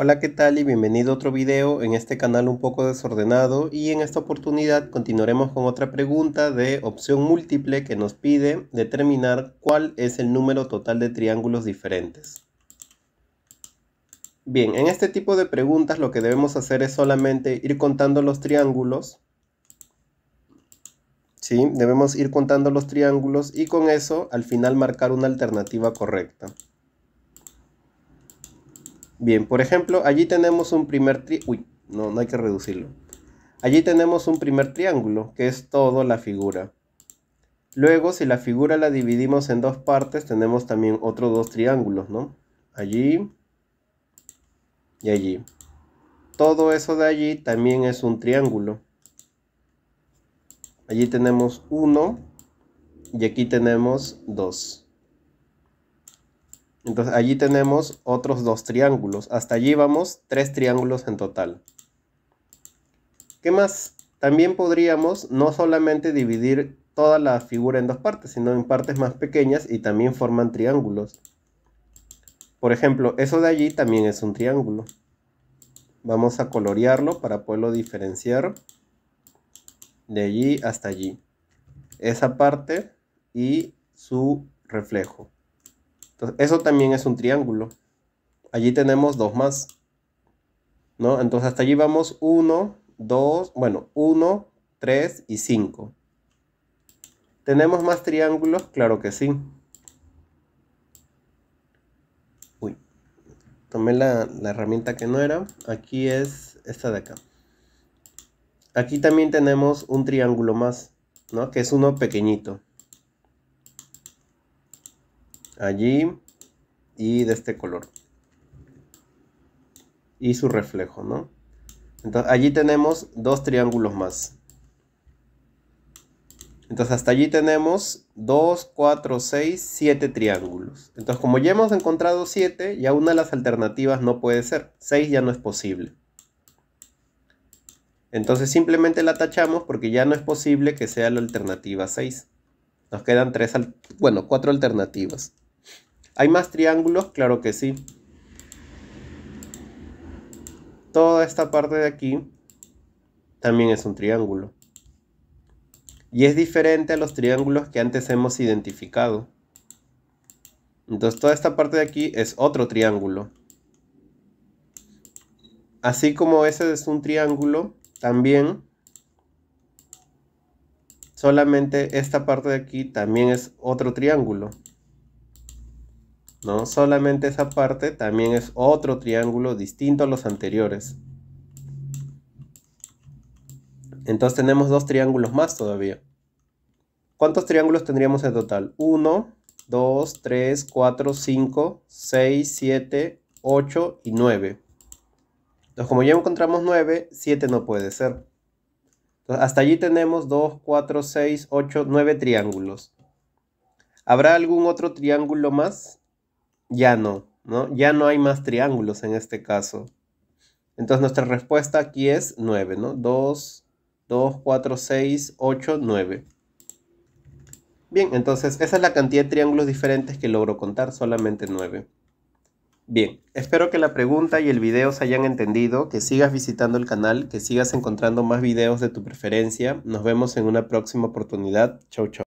Hola qué tal y bienvenido a otro video en este canal un poco desordenado y en esta oportunidad continuaremos con otra pregunta de opción múltiple que nos pide determinar cuál es el número total de triángulos diferentes. Bien, en este tipo de preguntas lo que debemos hacer es solamente ir contando los triángulos. ¿Sí? Debemos ir contando los triángulos y con eso al final marcar una alternativa correcta. Bien, por ejemplo, allí tenemos un primer tri... Uy, no, no hay que reducirlo. Allí tenemos un primer triángulo, que es toda la figura. Luego, si la figura la dividimos en dos partes, tenemos también otros dos triángulos, ¿no? Allí y allí. Todo eso de allí también es un triángulo. Allí tenemos uno y aquí tenemos dos. Entonces allí tenemos otros dos triángulos. Hasta allí vamos tres triángulos en total. ¿Qué más? También podríamos no solamente dividir toda la figura en dos partes, sino en partes más pequeñas y también forman triángulos. Por ejemplo, eso de allí también es un triángulo. Vamos a colorearlo para poderlo diferenciar de allí hasta allí. Esa parte y su reflejo. Entonces, eso también es un triángulo. Allí tenemos dos más. ¿No? Entonces hasta allí vamos uno, 2, bueno, 1, 3 y 5. ¿Tenemos más triángulos? Claro que sí. Uy, tomé la, la herramienta que no era. Aquí es esta de acá. Aquí también tenemos un triángulo más, ¿no? Que es uno pequeñito allí y de este color. Y su reflejo, ¿no? Entonces allí tenemos dos triángulos más. Entonces hasta allí tenemos 2, 4, 6, 7 triángulos. Entonces como ya hemos encontrado 7, ya una de las alternativas no puede ser. 6 ya no es posible. Entonces simplemente la tachamos porque ya no es posible que sea la alternativa 6. Nos quedan tres, bueno, cuatro alternativas. ¿Hay más triángulos? Claro que sí. Toda esta parte de aquí también es un triángulo. Y es diferente a los triángulos que antes hemos identificado. Entonces toda esta parte de aquí es otro triángulo. Así como ese es un triángulo, también solamente esta parte de aquí también es otro triángulo. ¿no? Solamente esa parte también es otro triángulo distinto a los anteriores. Entonces tenemos dos triángulos más todavía. ¿Cuántos triángulos tendríamos en total? 1, 2, 3, 4, 5, 6, 7, 8 y 9. Entonces como ya encontramos 9, 7 no puede ser. hasta allí tenemos 2, 4, 6, 8, 9 triángulos. ¿Habrá algún otro triángulo más? ya no, ¿no? Ya no hay más triángulos en este caso. Entonces nuestra respuesta aquí es 9, ¿no? 2, 2, 4, 6, 8, 9. Bien, entonces esa es la cantidad de triángulos diferentes que logro contar, solamente 9. Bien, espero que la pregunta y el video se hayan entendido, que sigas visitando el canal, que sigas encontrando más videos de tu preferencia. Nos vemos en una próxima oportunidad. Chau, chau.